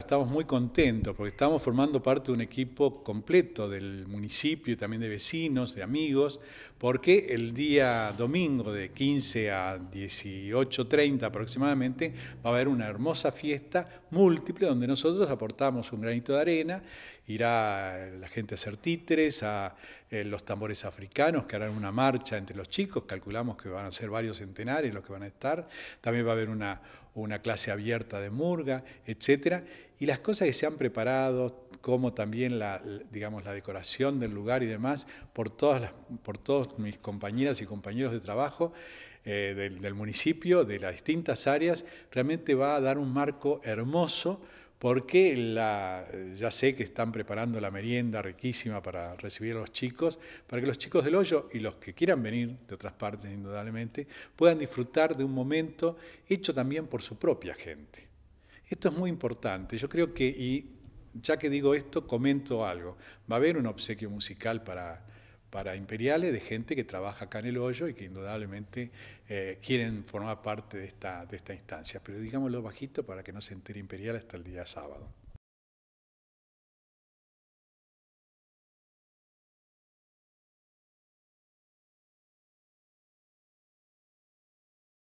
Estamos muy contentos porque estamos formando parte de un equipo completo del municipio y también de vecinos, de amigos, porque el día domingo de 15 a 18.30 aproximadamente va a haber una hermosa fiesta múltiple donde nosotros aportamos un granito de arena, irá la gente a hacer títeres, a eh, los tambores africanos que harán una marcha entre los chicos, calculamos que van a ser varios centenares los que van a estar, también va a haber una una clase abierta de murga, etcétera, Y las cosas que se han preparado, como también la, digamos, la decoración del lugar y demás, por, todas las, por todos mis compañeras y compañeros de trabajo eh, del, del municipio, de las distintas áreas, realmente va a dar un marco hermoso porque la, ya sé que están preparando la merienda riquísima para recibir a los chicos, para que los chicos del hoyo y los que quieran venir de otras partes, indudablemente, puedan disfrutar de un momento hecho también por su propia gente. Esto es muy importante. Yo creo que, y ya que digo esto, comento algo. Va a haber un obsequio musical para para imperiales de gente que trabaja acá en el hoyo y que indudablemente eh, quieren formar parte de esta, de esta instancia. Pero digámoslo bajito para que no se entere imperial hasta el día sábado.